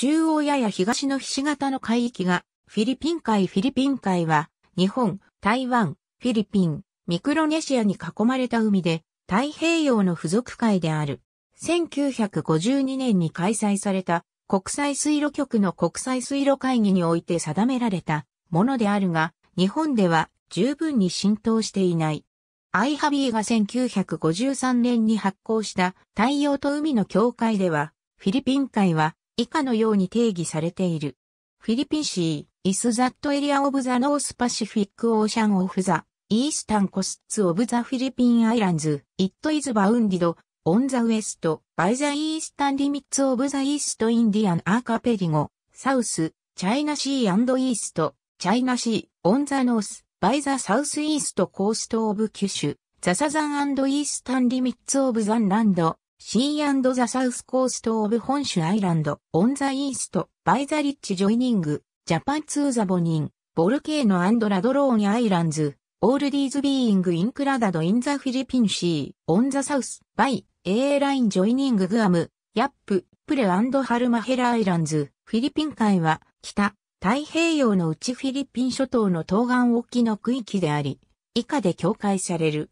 中央やや東のひし形の海域が、フィリピン海フィリピン海は、日本、台湾、フィリピン、ミクロネシアに囲まれた海で、太平洋の付属海である。1952年に開催された国際水路局の国際水路会議において定められたものであるが、日本では十分に浸透していない。アイハビーが1953年に発行した太陽と海の境界では、フィリピン海は以下のように定義されている。フィリピンシー、is that area of the North Pacific Ocean of the Eastern Coasts of the Philippine Islands. It is bounded on the west by the eastern limits of the East Indian Archipelago, South, China Sea and East, China Sea, on the north by the southeast coast of Kyushu. The southern and eastern limits of the land シーザ・サウスコースト・オブ・本州アイランド、オン・ザ・イースト、バイ・ザ・リッチ・ジョイニング、ジャパン・ツー・ザ・ボニン、ボルケーノ・アンド・ラドローン・アイランズ、オールディーズ・ビーイング・インクラダド・イン・ザ・フィリピン・シー、オン・ザ・サウス、バイ、エーライン・ジョイニング・グアム、ヤップ、プレアンド・ハルマヘラ・アイランズ、フィリピン海は、北、太平洋の内フィリピン諸島の東岸沖の区域であり、以下で境界される。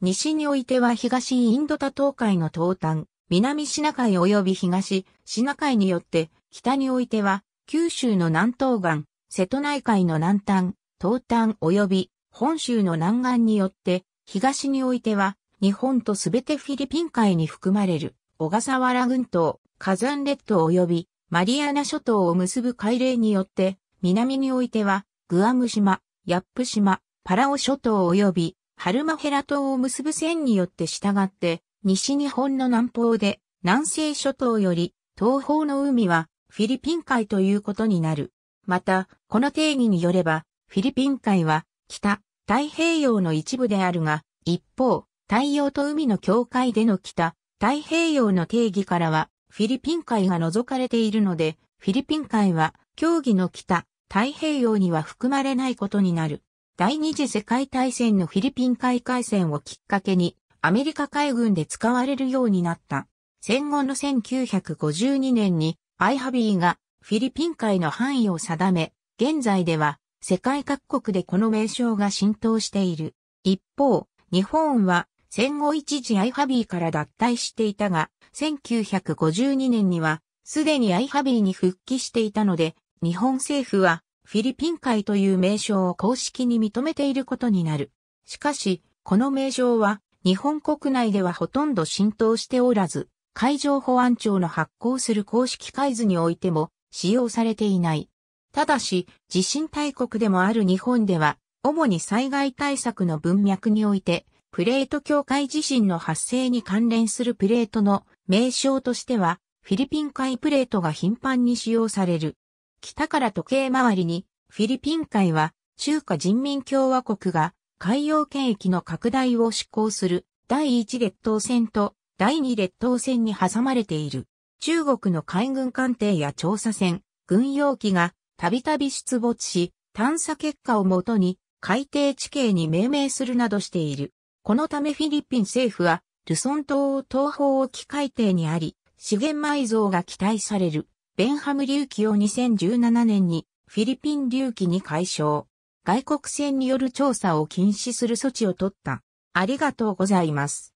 西においては東インド多島海の東端、南シナ海及び東シナ海によって、北においては九州の南東岸、瀬戸内海の南端、東端及び本州の南岸によって、東においては日本とすべてフィリピン海に含まれる小笠原群島、火山列島及びマリアナ諸島を結ぶ海嶺によって、南においてはグアム島、ヤップ島、パラオ諸島及びハルマヘラ島を結ぶ線によって従って、西日本の南方で、南西諸島より、東方の海は、フィリピン海ということになる。また、この定義によれば、フィリピン海は、北、太平洋の一部であるが、一方、太陽と海の境界での北、太平洋の定義からは、フィリピン海が除かれているので、フィリピン海は、競技の北、太平洋には含まれないことになる。第二次世界大戦のフィリピン海海戦をきっかけに、アメリカ海軍で使われるようになった。戦後の1952年に、アイハビーがフィリピン海の範囲を定め、現在では世界各国でこの名称が浸透している。一方、日本は戦後一時アイハビーから脱退していたが、1952年にはすでにアイハビーに復帰していたので、日本政府はフィリピン海という名称を公式に認めていることになる。しかし、この名称は日本国内ではほとんど浸透しておらず、海上保安庁の発行する公式海図においても使用されていない。ただし、地震大国でもある日本では、主に災害対策の文脈において、プレート境界地震の発生に関連するプレートの名称としては、フィリピン海プレートが頻繁に使用される。北から時計回りに、フィリピン海は中華人民共和国が海洋圏域の拡大を施行する第1列島線と第2列島線に挟まれている。中国の海軍艦艇や調査船、軍用機がたびたび出没し、探査結果をもとに海底地形に命名するなどしている。このためフィリピン政府は、ルソン島を東方沖海底にあり、資源埋蔵が期待されるベンハム隆起を2017年にフィリピン隆起に解消。外国船による調査を禁止する措置を取った。ありがとうございます。